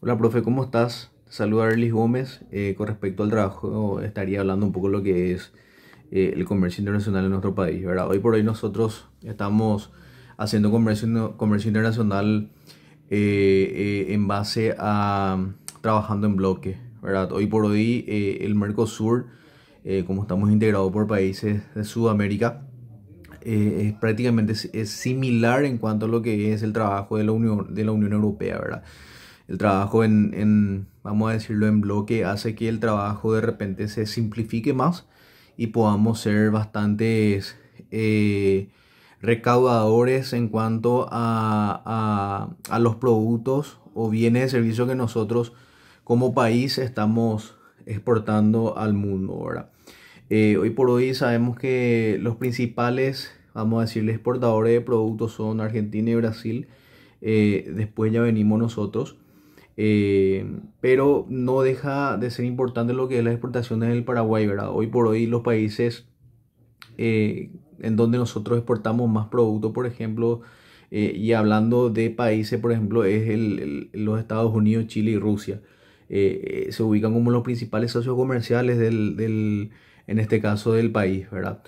Hola, profe, ¿cómo estás? Te saluda Arlis Gómez. Eh, con respecto al trabajo, estaría hablando un poco de lo que es eh, el comercio internacional en nuestro país, ¿verdad? Hoy por hoy nosotros estamos haciendo comercio, comercio internacional eh, en base a trabajando en bloque, ¿verdad? Hoy por hoy el Mercosur, como estamos integrados por países de Sudamérica, es prácticamente es similar en cuanto a lo que es el trabajo de la Unión, de la Unión Europea, ¿verdad? El trabajo en, en, vamos a decirlo, en bloque hace que el trabajo de repente se simplifique más y podamos ser bastantes eh, recaudadores en cuanto a, a, a los productos o bienes de servicio que nosotros como país estamos exportando al mundo. ¿verdad? Eh, hoy por hoy sabemos que los principales, vamos a decirle, exportadores de productos son Argentina y Brasil. Eh, después ya venimos nosotros. Eh, pero no deja de ser importante lo que es las exportaciones del Paraguay, ¿verdad? Hoy por hoy los países eh, en donde nosotros exportamos más productos, por ejemplo, eh, y hablando de países, por ejemplo, es los Estados Unidos, Chile y Rusia. se ubican como los principales socios comerciales del, en este caso del país, ¿verdad?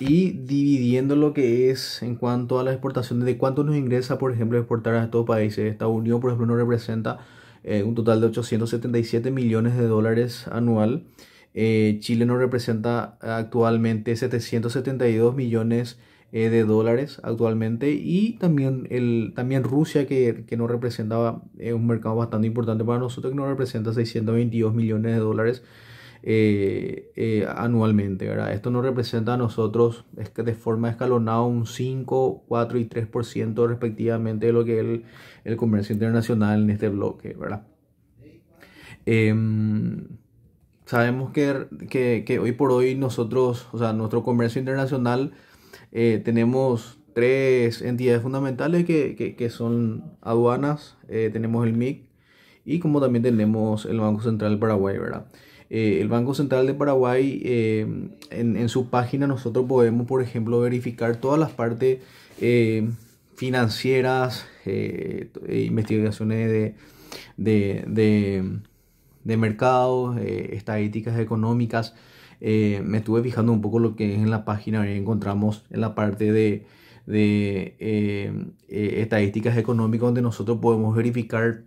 y dividiendo lo que es en cuanto a la exportación de cuánto nos ingresa, por ejemplo, exportar a estos países. Estados Unidos, por ejemplo, nos representa eh, un total de 877 millones de dólares anual. Eh, Chile nos representa actualmente 772 millones eh, de dólares actualmente y también, el, también Rusia que, que nos representaba un mercado bastante importante para nosotros que nos representa 622 millones de dólares eh, eh, anualmente. ¿verdad? Esto nos representa a nosotros es que de forma escalonada un 5, 4 y 3% respectivamente de lo que es el, comercio internacional en este bloque. ¿verdad? Em, sabemos que, que, hoy por hoy nosotros, o sea, nuestro comercio internacional, eh, tenemos tres entidades fundamentales que, que, son aduanas, tenemos el MIG y como también tenemos el Banco Central Paraguay, ¿verdad? Eh, el Banco Central de Paraguay, eh, en, su página nosotros podemos, por ejemplo, verificar todas las partes eh, financieras, e investigaciones de, de, de, de mercados, estadísticas económicas. me estuve fijando un poco lo que es en la página ahí encontramos en la parte de de estadísticas económicas donde nosotros podemos verificar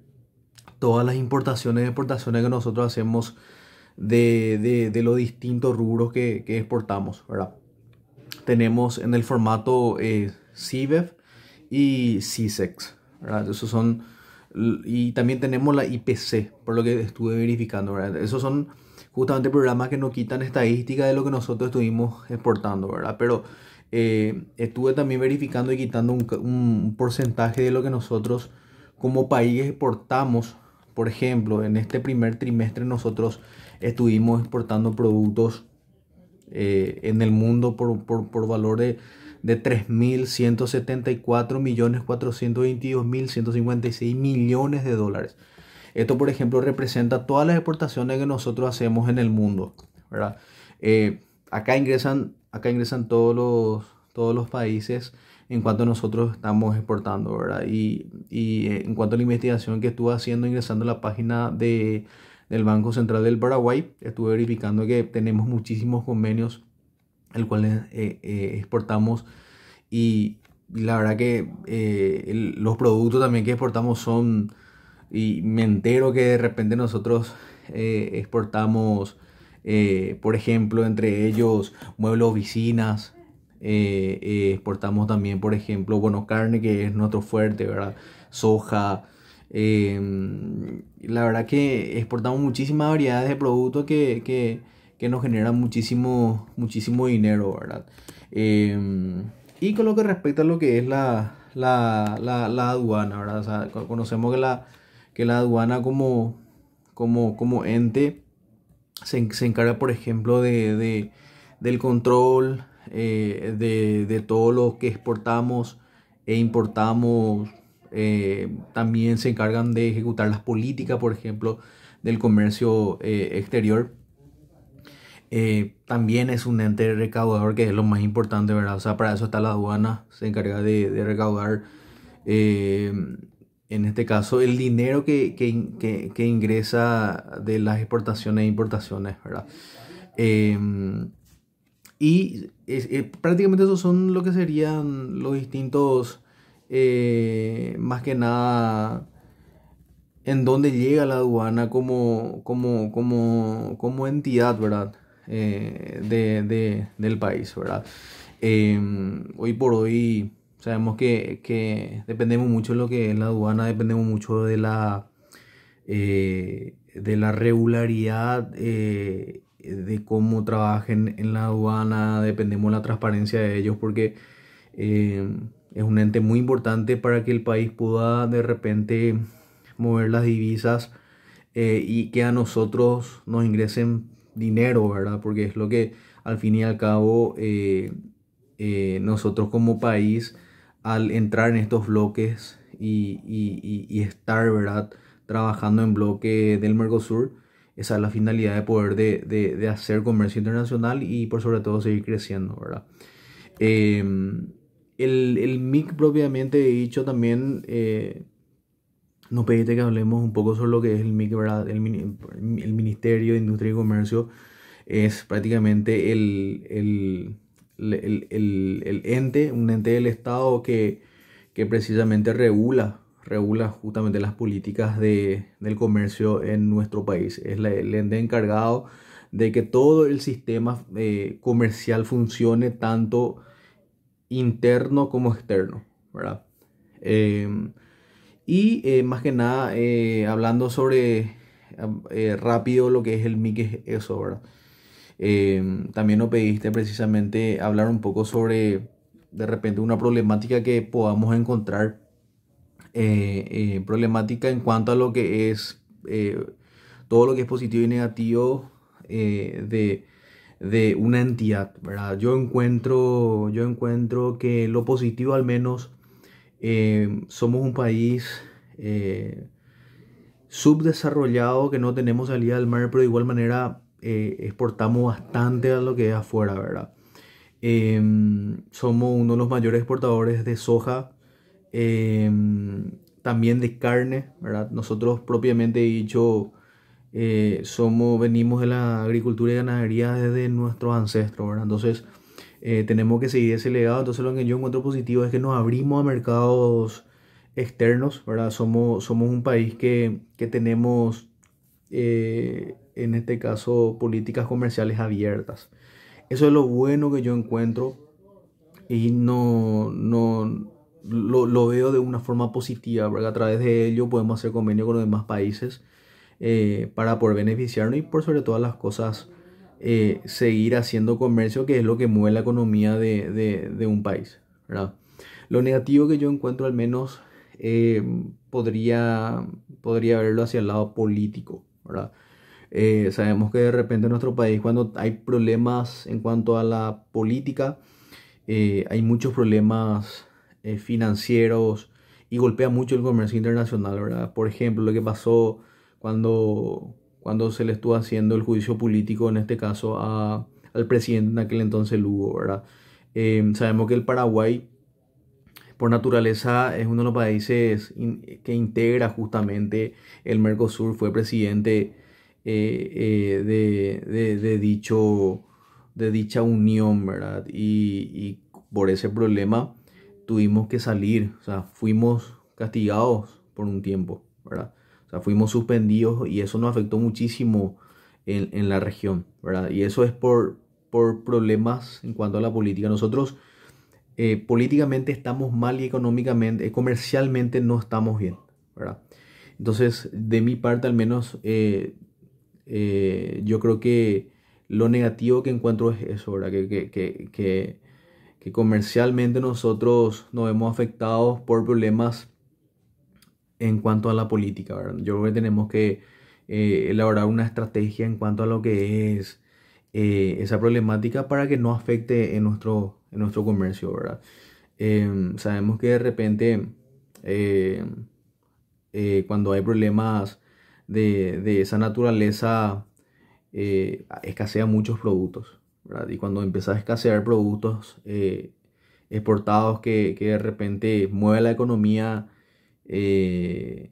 todas las importaciones y exportaciones que nosotros hacemos de, de, de los distintos rubros que, que, exportamos, ¿verdad? Tenemos en el formato eh, CIBEF y CISEX, ¿verdad? son, y también tenemos la IPC, por lo que estuve verificando, ¿verdad? Esos son justamente programas que nos quitan estadística de lo que nosotros estuvimos exportando, ¿verdad? Pero eh, estuve también verificando y quitando un, un porcentaje de lo que nosotros como país exportamos por ejemplo, en este primer trimestre nosotros estuvimos exportando productos eh, en el mundo por, por, valor de, 3.174.422.156 millones de dólares. Esto, por ejemplo, representa todas las exportaciones que nosotros hacemos en el mundo. Eh, acá, ingresan, acá ingresan todos los, todos los países en cuanto nosotros estamos exportando, Y, y eh, en cuanto a la investigación que estuve haciendo, ingresando a la página de el Banco Central del Paraguay. Estuve verificando que tenemos muchísimos convenios, el cual eh, eh, exportamos y la verdad que eh, los productos también que exportamos son, y me entero que de repente nosotros exportamos, por ejemplo, entre ellos muebles, oficinas, exportamos también, por ejemplo, bueno, carne que es nuestro fuerte, ¿verdad? Soja, Em, la verdad que exportamos muchísimas variedades de productos que, nos generan muchísimo, muchísimo dinero, ¿verdad? Em, y con lo que respecta a lo que es la, aduana, conocemos que la, que la aduana como, como, como ente se, encarga, por ejemplo, de, del control eh, de, de todo lo que exportamos e importamos eh, también se encargan de ejecutar las políticas, por ejemplo, del comercio eh, exterior. Eh, también es un ente recaudador que es lo más importante, ¿verdad? O sea, para eso está la aduana, se encarga de, recaudar, en este caso, el dinero que, que, ingresa de las exportaciones e importaciones, ¿verdad? y prácticamente esos son lo que serían los distintos eh, más que nada en dónde llega la aduana como, como, entidad, ¿verdad? Eh, del país, ¿verdad? Eh, hoy por hoy sabemos que, dependemos mucho de lo que es la aduana, dependemos mucho de la, de la regularidad de cómo trabajen en la aduana, dependemos de la transparencia de ellos, porque es un ente muy importante para que el país pueda de repente mover las divisas eh, y que a nosotros nos ingresen dinero, ¿verdad? Porque es lo que al fin y al cabo eh, eh, nosotros como país al entrar en estos bloques y, estar, ¿verdad? Trabajando en bloque del Mercosur, esa es la finalidad de poder de, hacer comercio internacional y por sobre todo seguir creciendo, ¿verdad? Em, el, mic propiamente dicho también eh, nos pediste que hablemos un poco sobre lo que es el MIC, ¿verdad? El, Ministerio de Industria y Comercio es prácticamente el, el, ente, un ente del Estado que, precisamente regula, regula justamente las políticas del comercio en nuestro país. Es el ente encargado de que todo el sistema eh, comercial funcione tanto interno como externo, em, y eh, más que nada, eh, hablando sobre eh, rápido lo que es el MIC, es eso, em, también nos pediste precisamente hablar un poco sobre, de repente, una problemática que podamos encontrar, problemática en cuanto a lo que es todo lo que es positivo y negativo de de una entidad, ¿verdad? Yo encuentro, yo encuentro que lo positivo al menos, eh, somos un país eh, subdesarrollado que no tenemos salida del mar, pero de igual manera eh, exportamos bastante a lo que es afuera, ¿verdad? Em, somos uno de los mayores exportadores de soja, em, también de carne, ¿verdad? Nosotros propiamente dicho eh, somos, venimos de la agricultura y ganadería desde nuestros ancestros, Entonces, eh, tenemos que seguir ese legado. Entonces, lo que yo encuentro positivo es que nos abrimos a mercados externos, Somos, somos un país que, que tenemos, eh, en este caso, políticas comerciales abiertas. Eso es lo bueno que yo encuentro y no, no lo, lo, veo de una forma positiva, A través de ello podemos hacer convenio con los demás países eh, para poder beneficiarnos y por sobre todas las cosas eh, seguir haciendo comercio, que es lo que mueve la economía de, un país. ¿verdad? Lo negativo que yo encuentro al menos eh, podría, podría verlo hacia el lado político. ¿verdad? sabemos que de repente en nuestro país cuando hay problemas en cuanto a la política, hay muchos problemas financieros y golpea mucho el comercio internacional, ¿verdad? Por ejemplo, lo que pasó cuando, cuando se le estuvo haciendo el juicio político, en este caso a, al presidente en aquel entonces Lugo, ¿verdad? Em, sabemos que el Paraguay, por naturaleza, es uno de los países que integra justamente el Mercosur, fue presidente eh, eh, de, de, dicho, de dicha unión, ¿verdad? Y, y por ese problema tuvimos que salir, o sea, fuimos castigados por un tiempo, ¿verdad? fuimos suspendidos y eso nos afectó muchísimo en, la región, ¿verdad? Y eso es por, por problemas en cuanto a la política. Nosotros eh, políticamente estamos mal y económicamente, eh, comercialmente no estamos bien, ¿verdad? Entonces, de mi parte al menos, eh, yo creo que lo negativo que encuentro es eso, ¿verdad? Que, comercialmente nosotros nos hemos afectado por problemas en cuanto a la política. ¿verdad? Yo creo que tenemos que eh, elaborar una estrategia en cuanto a lo que es eh, esa problemática para que no afecte en nuestro, en nuestro comercio. ¿verdad? Em, sabemos que de repente em, eh, cuando hay problemas de, esa naturaleza escasean muchos productos. ¿verdad? Y cuando empieza a escasear productos exportados que, que de repente mueve la economía, eh,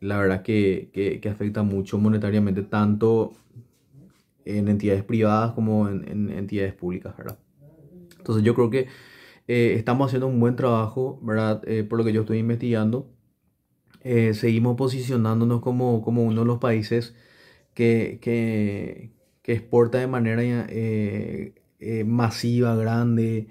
la verdad que, afecta mucho monetariamente tanto en entidades privadas como en, entidades públicas, Entonces yo creo que eh, estamos haciendo un buen trabajo, ¿verdad? Eh, por lo que yo estoy investigando, seguimos posicionándonos como, uno de los países que, exporta de manera masiva, grande,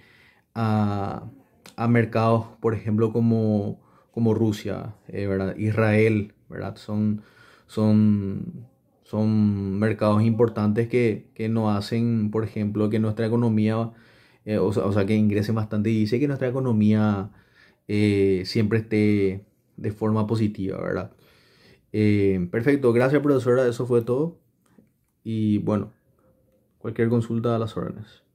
a, a mercados, por ejemplo, como como Rusia, eh, Israel, ¿verdad? Son, son, son mercados importantes que, que nos hacen, por ejemplo, que nuestra economía, eh, o, sea, que ingrese bastante y dice que nuestra economía eh, siempre esté de forma positiva, ¿verdad? perfecto, gracias profesora, eso fue todo. Y bueno, cualquier consulta a las órdenes.